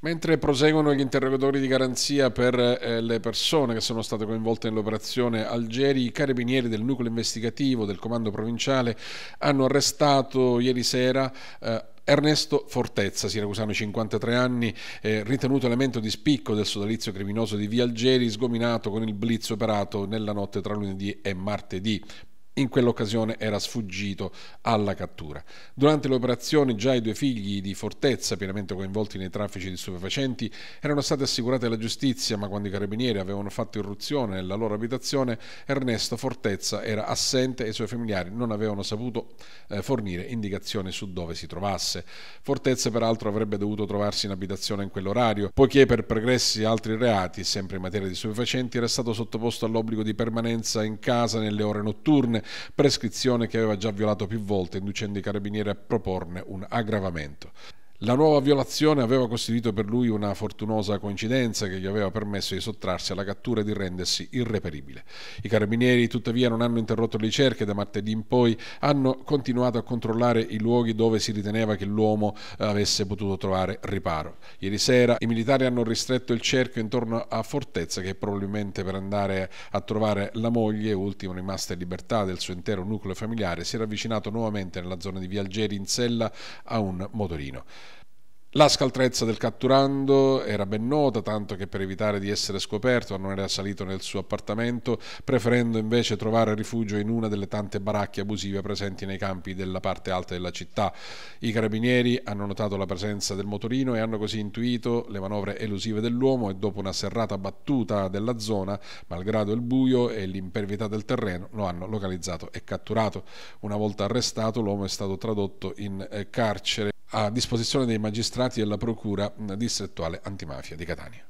Mentre proseguono gli interrogatori di garanzia per eh, le persone che sono state coinvolte nell'operazione Algeri, i carabinieri del nucleo investigativo del comando provinciale hanno arrestato ieri sera eh, Ernesto Fortezza, siracusano 53 anni, eh, ritenuto elemento di spicco del sodalizio criminoso di Via Algeri, sgominato con il blitz operato nella notte tra lunedì e martedì. In quell'occasione era sfuggito alla cattura. Durante le operazioni già i due figli di Fortezza, pienamente coinvolti nei traffici di stupefacenti, erano stati assicurati alla giustizia, ma quando i carabinieri avevano fatto irruzione nella loro abitazione, Ernesto Fortezza era assente e i suoi familiari non avevano saputo eh, fornire indicazioni su dove si trovasse. Fortezza peraltro avrebbe dovuto trovarsi in abitazione in quell'orario, poiché per pregressi altri reati, sempre in materia di stupefacenti, era stato sottoposto all'obbligo di permanenza in casa nelle ore notturne prescrizione che aveva già violato più volte inducendo i carabinieri a proporne un aggravamento. La nuova violazione aveva costituito per lui una fortunosa coincidenza che gli aveva permesso di sottrarsi alla cattura e di rendersi irreperibile. I carabinieri tuttavia non hanno interrotto le ricerche da martedì in poi, hanno continuato a controllare i luoghi dove si riteneva che l'uomo eh, avesse potuto trovare riparo. Ieri sera i militari hanno ristretto il cerchio intorno a Fortezza che probabilmente per andare a trovare la moglie, ultima rimasta in libertà del suo intero nucleo familiare, si era avvicinato nuovamente nella zona di Via Algeri in sella a un motorino. La scaltrezza del catturando era ben nota, tanto che per evitare di essere scoperto non era salito nel suo appartamento, preferendo invece trovare rifugio in una delle tante baracche abusive presenti nei campi della parte alta della città. I carabinieri hanno notato la presenza del motorino e hanno così intuito le manovre elusive dell'uomo e dopo una serrata battuta della zona, malgrado il buio e l'impervietà del terreno, lo hanno localizzato e catturato. Una volta arrestato l'uomo è stato tradotto in eh, carcere a disposizione dei magistrati della Procura distrettuale antimafia di Catania.